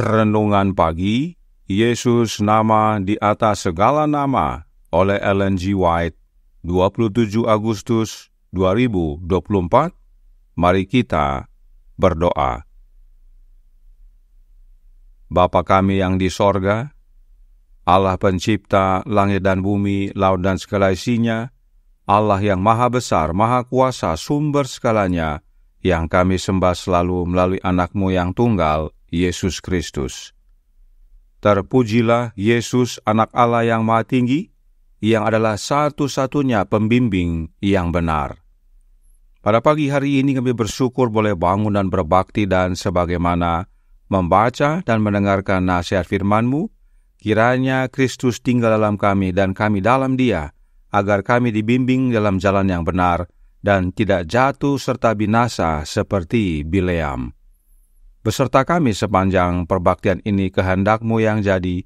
Renungan Pagi, Yesus Nama di atas segala nama oleh Ellen G. White, 27 Agustus 2024. Mari kita berdoa. Bapa kami yang di sorga, Allah pencipta langit dan bumi, laut dan segala isinya, Allah yang maha besar, maha kuasa, sumber segalanya, yang kami sembah selalu melalui anakmu yang tunggal, Yesus Kristus. Terpujilah Yesus anak Allah yang maha tinggi, yang adalah satu-satunya pembimbing yang benar. Pada pagi hari ini kami bersyukur boleh bangun dan berbakti dan sebagaimana membaca dan mendengarkan nasihat FirmanMu, kiranya Kristus tinggal dalam kami dan kami dalam dia, agar kami dibimbing dalam jalan yang benar dan tidak jatuh serta binasa seperti Bileam beserta kami sepanjang perbaktian ini kehendakmu yang jadi,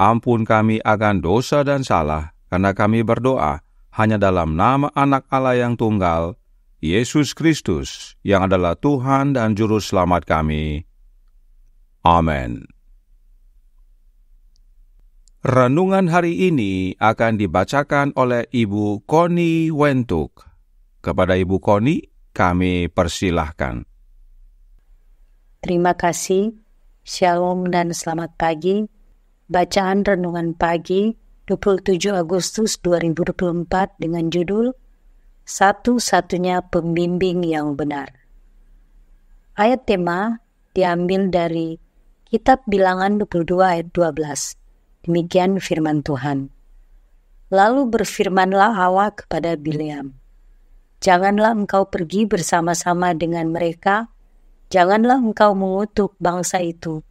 ampun kami akan dosa dan salah, karena kami berdoa hanya dalam nama anak Allah yang tunggal, Yesus Kristus, yang adalah Tuhan dan Juru Selamat kami. Amin. Renungan hari ini akan dibacakan oleh Ibu Koni Wentuk. Kepada Ibu Koni, kami persilahkan. Terima kasih. Shalom dan selamat pagi. Bacaan Renungan Pagi 27 Agustus 2024 dengan judul Satu-satunya Pembimbing yang Benar. Ayat tema diambil dari Kitab Bilangan 22 ayat 12. Demikian firman Tuhan. Lalu berfirmanlah Allah kepada Bileam, Janganlah engkau pergi bersama-sama dengan mereka, Janganlah engkau mengutuk bangsa itu,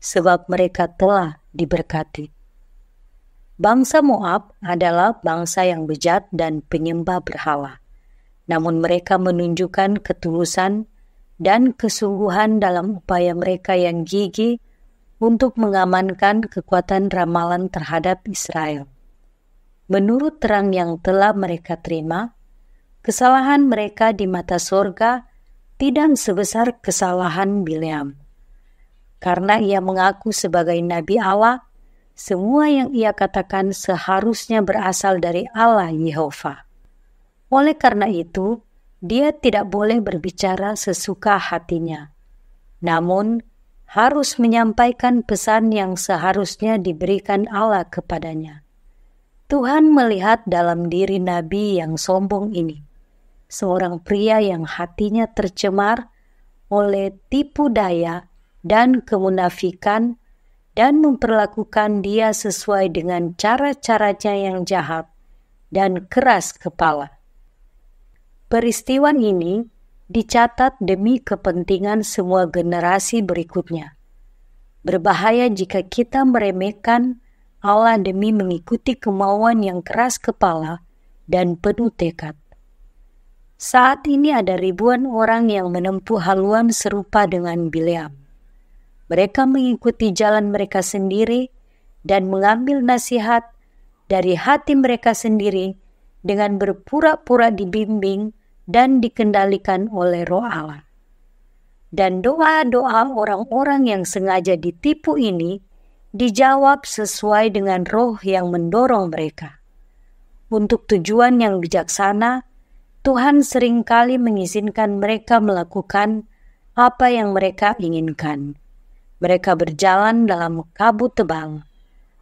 sebab mereka telah diberkati. Bangsa Moab adalah bangsa yang bejat dan penyembah berhala. Namun mereka menunjukkan ketulusan dan kesungguhan dalam upaya mereka yang gigih untuk mengamankan kekuatan ramalan terhadap Israel. Menurut terang yang telah mereka terima, kesalahan mereka di mata sorga tidak sebesar kesalahan Bileam. Karena ia mengaku sebagai nabi Allah, semua yang ia katakan seharusnya berasal dari Allah Yehova. Oleh karena itu, dia tidak boleh berbicara sesuka hatinya. Namun, harus menyampaikan pesan yang seharusnya diberikan Allah kepadanya. Tuhan melihat dalam diri nabi yang sombong ini seorang pria yang hatinya tercemar oleh tipu daya dan kemunafikan dan memperlakukan dia sesuai dengan cara-caranya yang jahat dan keras kepala. Peristiwa ini dicatat demi kepentingan semua generasi berikutnya. Berbahaya jika kita meremehkan Allah demi mengikuti kemauan yang keras kepala dan penuh tekad. Saat ini ada ribuan orang yang menempuh haluan serupa dengan Bileam. Mereka mengikuti jalan mereka sendiri dan mengambil nasihat dari hati mereka sendiri dengan berpura-pura dibimbing dan dikendalikan oleh roh Allah. Dan doa-doa orang-orang yang sengaja ditipu ini dijawab sesuai dengan roh yang mendorong mereka. Untuk tujuan yang bijaksana, Tuhan seringkali mengizinkan mereka melakukan apa yang mereka inginkan. Mereka berjalan dalam kabut tebal,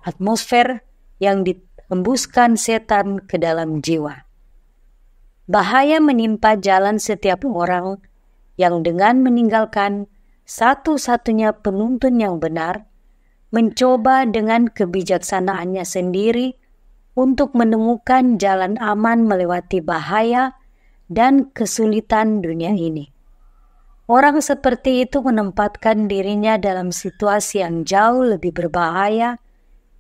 atmosfer yang ditembuskan setan ke dalam jiwa. Bahaya menimpa jalan setiap orang yang dengan meninggalkan satu-satunya penuntun yang benar, mencoba dengan kebijaksanaannya sendiri untuk menemukan jalan aman melewati bahaya dan kesulitan dunia ini. Orang seperti itu menempatkan dirinya dalam situasi yang jauh lebih berbahaya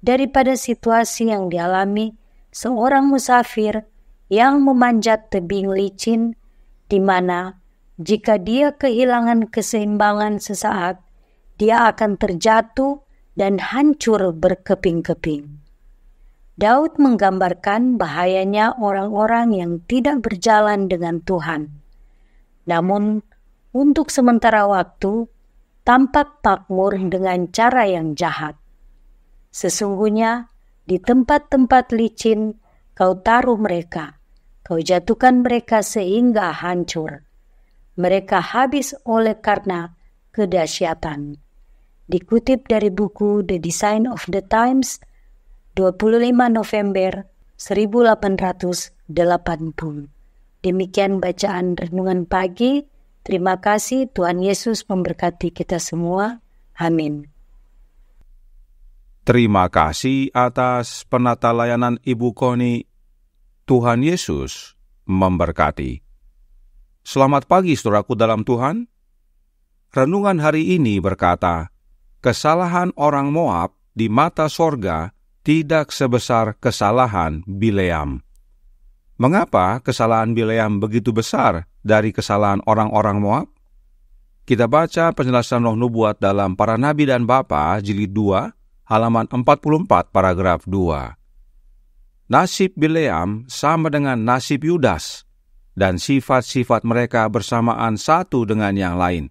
daripada situasi yang dialami seorang musafir yang memanjat tebing licin di mana jika dia kehilangan keseimbangan sesaat, dia akan terjatuh dan hancur berkeping-keping. Daud menggambarkan bahayanya orang-orang yang tidak berjalan dengan Tuhan. Namun, untuk sementara waktu, tampak takmur dengan cara yang jahat. Sesungguhnya, di tempat-tempat licin, kau taruh mereka. Kau jatuhkan mereka sehingga hancur. Mereka habis oleh karena kedahsyatan. Dikutip dari buku The Design of the Times – 25 November 1880. Demikian bacaan renungan pagi. Terima kasih Tuhan Yesus memberkati kita semua. Amin. Terima kasih atas penata layanan Ibu Koni. Tuhan Yesus memberkati. Selamat pagi saudaraku dalam Tuhan. Renungan hari ini berkata, kesalahan orang Moab di mata sorga tidak sebesar kesalahan Bileam. Mengapa kesalahan Bileam begitu besar dari kesalahan orang-orang Moab? Kita baca penjelasan roh nubuat dalam Para Nabi dan Bapa jilid 2 halaman 44 paragraf 2. Nasib Bileam sama dengan nasib Yudas dan sifat-sifat mereka bersamaan satu dengan yang lain.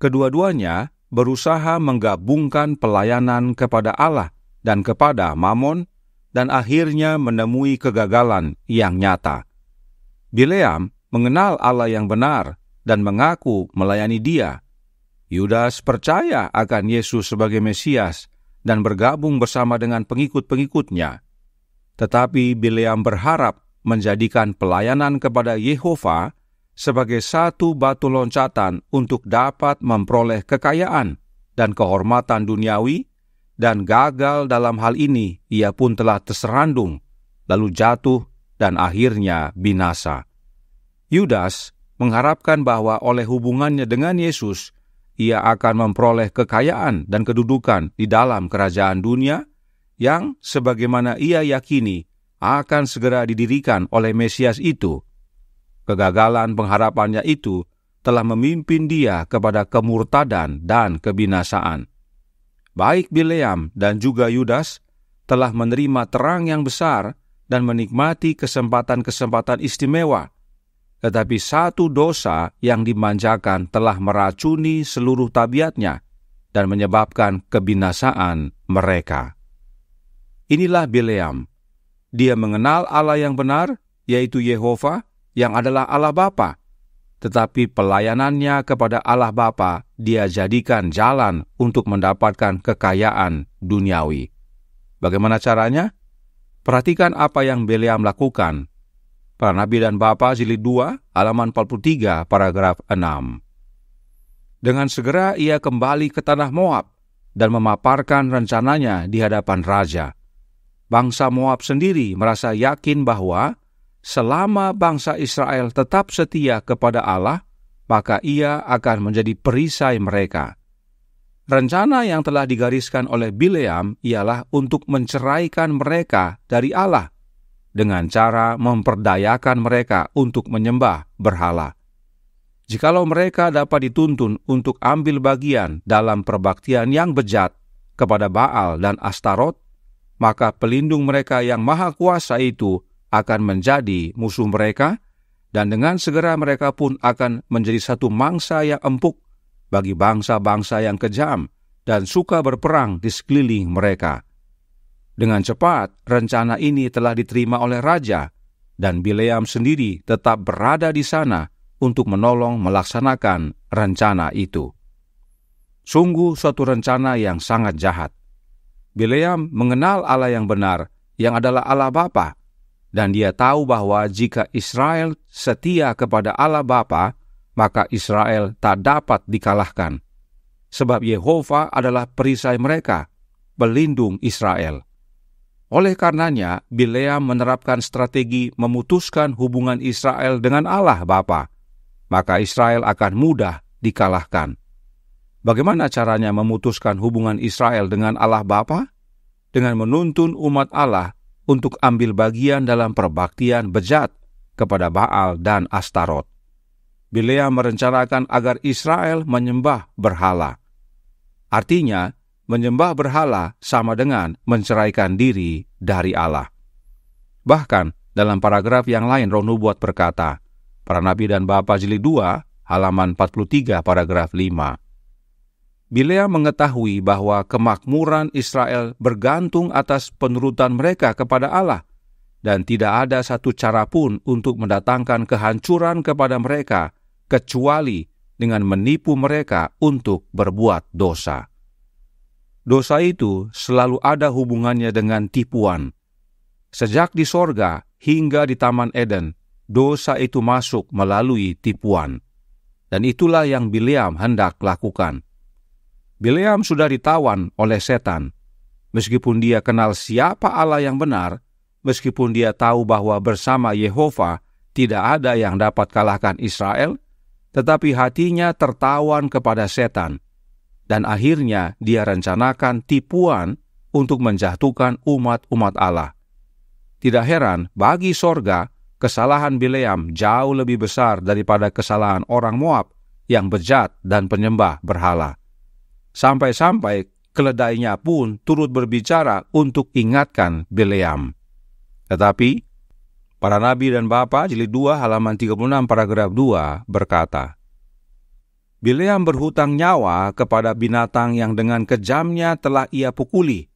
Kedua-duanya berusaha menggabungkan pelayanan kepada Allah dan kepada Mamon, dan akhirnya menemui kegagalan yang nyata. Bileam mengenal Allah yang benar dan mengaku melayani Dia. Yudas percaya akan Yesus sebagai Mesias dan bergabung bersama dengan pengikut-pengikutnya. Tetapi Bileam berharap menjadikan pelayanan kepada Yehova sebagai satu batu loncatan untuk dapat memperoleh kekayaan dan kehormatan duniawi dan gagal dalam hal ini, ia pun telah terserandung, lalu jatuh dan akhirnya binasa. Yudas mengharapkan bahwa oleh hubungannya dengan Yesus, ia akan memperoleh kekayaan dan kedudukan di dalam kerajaan dunia yang sebagaimana ia yakini akan segera didirikan oleh Mesias itu. Kegagalan pengharapannya itu telah memimpin dia kepada kemurtadan dan kebinasaan baik Bileam dan juga Yudas, telah menerima terang yang besar dan menikmati kesempatan-kesempatan istimewa. Tetapi satu dosa yang dimanjakan telah meracuni seluruh tabiatnya dan menyebabkan kebinasaan mereka. Inilah Bileam. Dia mengenal Allah yang benar, yaitu Yehova, yang adalah Allah Bapa, tetapi pelayanannya kepada Allah Bapa dia jadikan jalan untuk mendapatkan kekayaan duniawi. Bagaimana caranya? Perhatikan apa yang Beliam lakukan. Para Nabi dan Bapa jilid 2, halaman 43, paragraf 6. Dengan segera ia kembali ke tanah Moab dan memaparkan rencananya di hadapan raja. Bangsa Moab sendiri merasa yakin bahwa selama bangsa Israel tetap setia kepada Allah, maka ia akan menjadi perisai mereka. Rencana yang telah digariskan oleh Bileam ialah untuk menceraikan mereka dari Allah dengan cara memperdayakan mereka untuk menyembah berhala. Jikalau mereka dapat dituntun untuk ambil bagian dalam perbaktian yang bejat kepada Baal dan Astarot, maka pelindung mereka yang maha kuasa itu akan menjadi musuh mereka, dan dengan segera mereka pun akan menjadi satu mangsa yang empuk bagi bangsa-bangsa yang kejam dan suka berperang di sekeliling mereka. Dengan cepat, rencana ini telah diterima oleh raja, dan Bileam sendiri tetap berada di sana untuk menolong melaksanakan rencana itu. Sungguh suatu rencana yang sangat jahat. Bileam mengenal Allah yang benar, yang adalah Allah Bapa, dan dia tahu bahwa jika Israel setia kepada Allah Bapa, maka Israel tak dapat dikalahkan. Sebab Yehova adalah perisai mereka, pelindung Israel. Oleh karenanya, Bileam menerapkan strategi memutuskan hubungan Israel dengan Allah Bapa, maka Israel akan mudah dikalahkan. Bagaimana caranya memutuskan hubungan Israel dengan Allah Bapa? Dengan menuntun umat Allah untuk ambil bagian dalam perbaktian bejat kepada Baal dan Astarot. Bilea merencanakan agar Israel menyembah berhala. Artinya, menyembah berhala sama dengan menceraikan diri dari Allah. Bahkan, dalam paragraf yang lain Ronu buat berkata, Para Nabi dan Bapa Jilid 2, halaman 43 paragraf 5. Bilea mengetahui bahwa kemakmuran Israel bergantung atas penurutan mereka kepada Allah, dan tidak ada satu cara pun untuk mendatangkan kehancuran kepada mereka kecuali dengan menipu mereka untuk berbuat dosa. Dosa itu selalu ada hubungannya dengan tipuan. Sejak di sorga hingga di Taman Eden, dosa itu masuk melalui tipuan. Dan itulah yang Bileam hendak lakukan – Bileam sudah ditawan oleh setan. Meskipun dia kenal siapa Allah yang benar, meskipun dia tahu bahwa bersama Yehova tidak ada yang dapat kalahkan Israel, tetapi hatinya tertawan kepada setan. Dan akhirnya dia rencanakan tipuan untuk menjatuhkan umat-umat Allah. Tidak heran, bagi sorga, kesalahan Bileam jauh lebih besar daripada kesalahan orang Moab yang bejat dan penyembah berhala. Sampai-sampai keledainya pun turut berbicara untuk ingatkan Bileam. Tetapi, para nabi dan bapa jilid 2 halaman 36 paragraf 2 berkata, Bileam berhutang nyawa kepada binatang yang dengan kejamnya telah ia pukuli.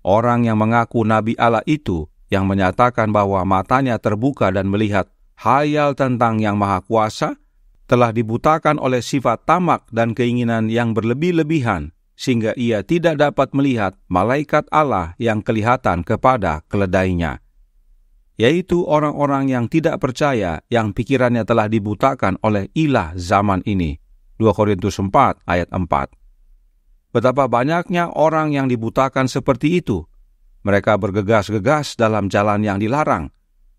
Orang yang mengaku nabi Allah itu yang menyatakan bahwa matanya terbuka dan melihat hayal tentang yang maha kuasa telah dibutakan oleh sifat tamak dan keinginan yang berlebih-lebihan, sehingga ia tidak dapat melihat malaikat Allah yang kelihatan kepada keledainya, yaitu orang-orang yang tidak percaya yang pikirannya telah dibutakan oleh ilah zaman ini. 2 Korintus 4 ayat 4 Betapa banyaknya orang yang dibutakan seperti itu. Mereka bergegas-gegas dalam jalan yang dilarang,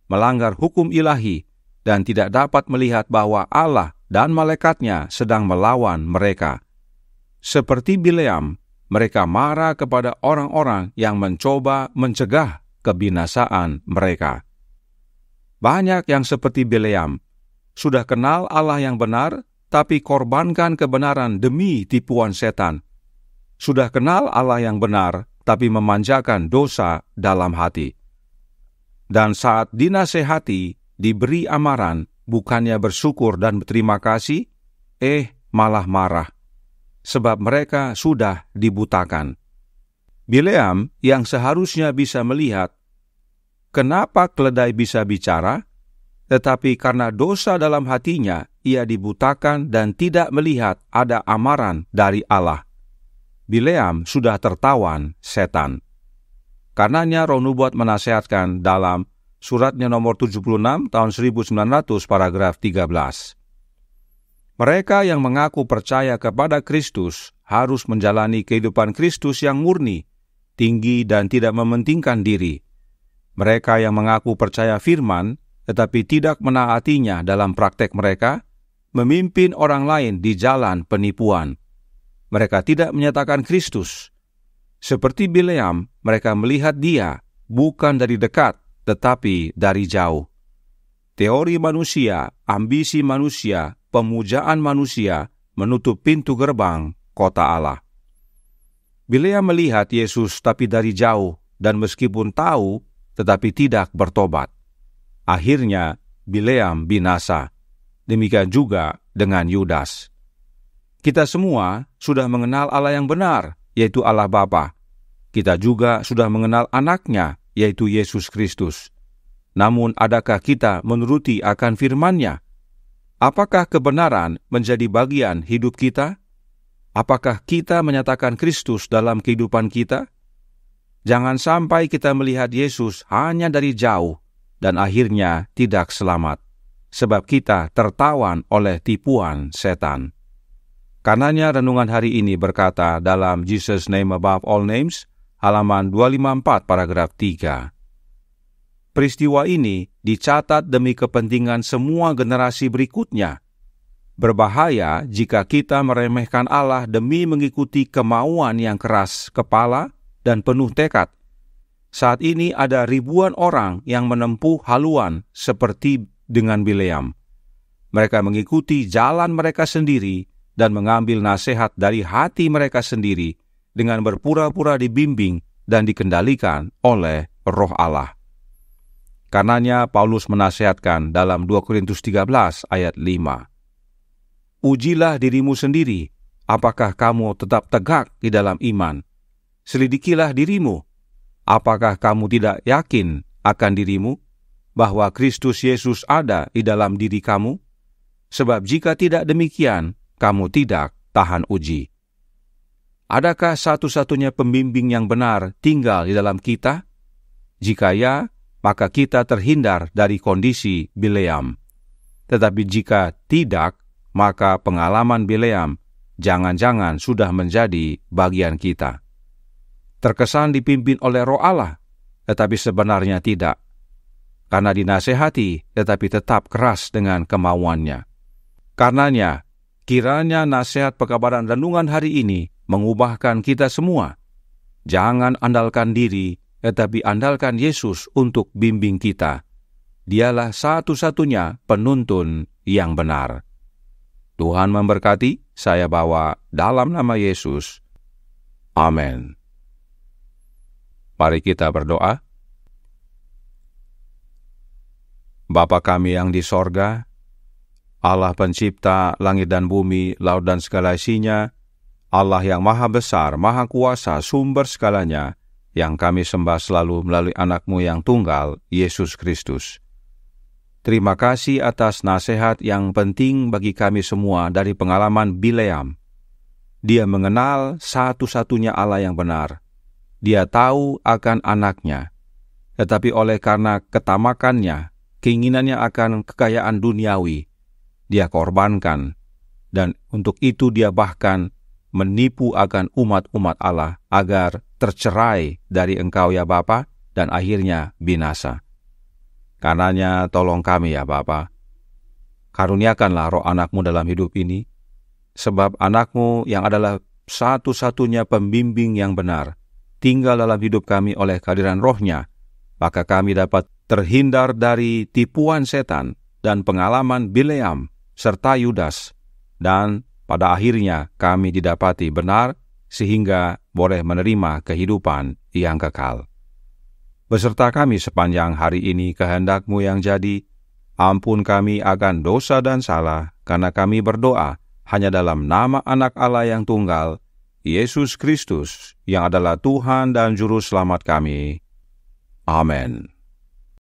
melanggar hukum ilahi, dan tidak dapat melihat bahwa Allah dan malaikatnya sedang melawan mereka. Seperti Bileam, mereka marah kepada orang-orang yang mencoba mencegah kebinasaan mereka. Banyak yang seperti Bileam, sudah kenal Allah yang benar, tapi korbankan kebenaran demi tipuan setan. Sudah kenal Allah yang benar, tapi memanjakan dosa dalam hati. Dan saat dinasehati, diberi amaran, bukannya bersyukur dan berterima kasih, eh malah marah, sebab mereka sudah dibutakan. Bileam yang seharusnya bisa melihat, kenapa keledai bisa bicara, tetapi karena dosa dalam hatinya, ia dibutakan dan tidak melihat ada amaran dari Allah. Bileam sudah tertawan setan. Karenanya Ronubuat buat menasehatkan dalam suratnya nomor 76 tahun 1900 paragraf 13. Mereka yang mengaku percaya kepada Kristus harus menjalani kehidupan Kristus yang murni, tinggi dan tidak mementingkan diri. Mereka yang mengaku percaya firman tetapi tidak menaatinya dalam praktek mereka, memimpin orang lain di jalan penipuan. Mereka tidak menyatakan Kristus. Seperti Bileam, mereka melihat dia bukan dari dekat, tetapi dari jauh. Teori manusia, ambisi manusia, pemujaan manusia menutup pintu gerbang kota Allah. Bilea melihat Yesus tapi dari jauh dan meskipun tahu tetapi tidak bertobat. Akhirnya Bileam binasa. Demikian juga dengan Yudas. Kita semua sudah mengenal Allah yang benar, yaitu Allah Bapa. Kita juga sudah mengenal anaknya, yaitu Yesus Kristus. Namun adakah kita menuruti akan firman-Nya? Apakah kebenaran menjadi bagian hidup kita? Apakah kita menyatakan Kristus dalam kehidupan kita? Jangan sampai kita melihat Yesus hanya dari jauh dan akhirnya tidak selamat, sebab kita tertawan oleh tipuan setan. Karenanya renungan hari ini berkata dalam Jesus Name Above All Names, halaman 254 paragraf 3. Peristiwa ini dicatat demi kepentingan semua generasi berikutnya. Berbahaya jika kita meremehkan Allah demi mengikuti kemauan yang keras kepala dan penuh tekad. Saat ini ada ribuan orang yang menempuh haluan seperti dengan Bileam. Mereka mengikuti jalan mereka sendiri dan mengambil nasihat dari hati mereka sendiri – dengan berpura-pura dibimbing dan dikendalikan oleh roh Allah. Karenanya Paulus menasihatkan dalam 2 Korintus 13 ayat 5. Ujilah dirimu sendiri, apakah kamu tetap tegak di dalam iman. Selidikilah dirimu, apakah kamu tidak yakin akan dirimu bahwa Kristus Yesus ada di dalam diri kamu? Sebab jika tidak demikian, kamu tidak tahan uji. Adakah satu-satunya pembimbing yang benar tinggal di dalam kita? Jika ya, maka kita terhindar dari kondisi Bileam. Tetapi jika tidak, maka pengalaman Bileam jangan-jangan sudah menjadi bagian kita. Terkesan dipimpin oleh roh Allah, tetapi sebenarnya tidak. Karena dinasehati, tetapi tetap keras dengan kemauannya. Karenanya, kiranya nasihat pekabaran renungan hari ini mengubahkan kita semua. Jangan andalkan diri, tetapi andalkan Yesus untuk bimbing kita. Dialah satu-satunya penuntun yang benar. Tuhan memberkati, saya bawa dalam nama Yesus. Amin. Mari kita berdoa. Bapa kami yang di sorga, Allah pencipta langit dan bumi, laut dan segala isinya, Allah yang maha besar, maha kuasa, sumber segalanya, yang kami sembah selalu melalui anakmu yang tunggal, Yesus Kristus. Terima kasih atas nasihat yang penting bagi kami semua dari pengalaman Bileam. Dia mengenal satu-satunya Allah yang benar. Dia tahu akan anaknya. Tetapi oleh karena ketamakannya, keinginannya akan kekayaan duniawi, dia korbankan. Dan untuk itu dia bahkan menipu akan umat-umat Allah agar tercerai dari engkau ya Bapa dan akhirnya binasa. Karenanya tolong kami ya Bapa. Karuniakanlah roh anakmu dalam hidup ini, sebab anakmu yang adalah satu-satunya pembimbing yang benar, tinggal dalam hidup kami oleh kehadiran rohnya, maka kami dapat terhindar dari tipuan setan dan pengalaman Bileam serta Yudas dan pada akhirnya kami didapati benar sehingga boleh menerima kehidupan yang kekal. Beserta kami sepanjang hari ini kehendakmu yang jadi, ampun kami akan dosa dan salah, karena kami berdoa hanya dalam nama anak Allah yang tunggal, Yesus Kristus, yang adalah Tuhan dan Juru Selamat kami. Amin.